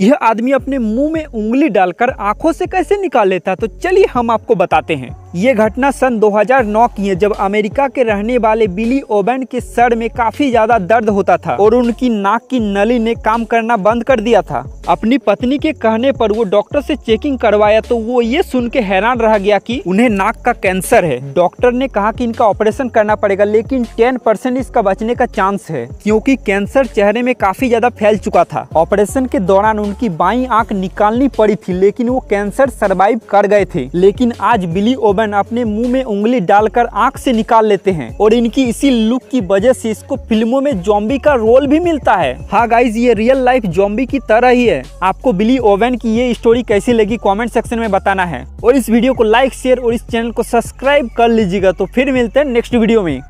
यह आदमी अपने मुंह में उंगली डालकर आंखों से कैसे निकाल लेता तो चलिए हम आपको बताते हैं ये घटना सन 2009 की है जब अमेरिका के रहने वाले बिली ओबेन के सर में काफी ज्यादा दर्द होता था और उनकी नाक की नली ने काम करना बंद कर दिया था अपनी पत्नी के कहने पर वो डॉक्टर से चेकिंग करवाया तो वो ये सुन के हैरान रह गया कि उन्हें नाक का कैंसर है डॉक्टर ने कहा कि इनका ऑपरेशन करना पड़ेगा लेकिन टेन परसेंट इसका बचने का चांस है क्योंकि कैंसर चेहरे में काफी ज्यादा फैल चुका था ऑपरेशन के दौरान उनकी बाई आंख निकालनी पड़ी थी लेकिन वो कैंसर सरवाइव कर गए थे लेकिन आज बिली ओबन अपने मुंह में उंगली डालकर आंख से निकाल लेते हैं और इनकी इसी लुक की वजह से इसको फिल्मों में जॉम्बी का रोल भी मिलता है हाँ गाइज ये रियल लाइफ जॉम्बी की तरह ही है आपको बिली ओवेन की ये स्टोरी कैसी लगी कॉमेंट सेक्शन में बताना है और इस वीडियो को लाइक शेयर और इस चैनल को सब्सक्राइब कर लीजिएगा तो फिर मिलते हैं नेक्स्ट वीडियो में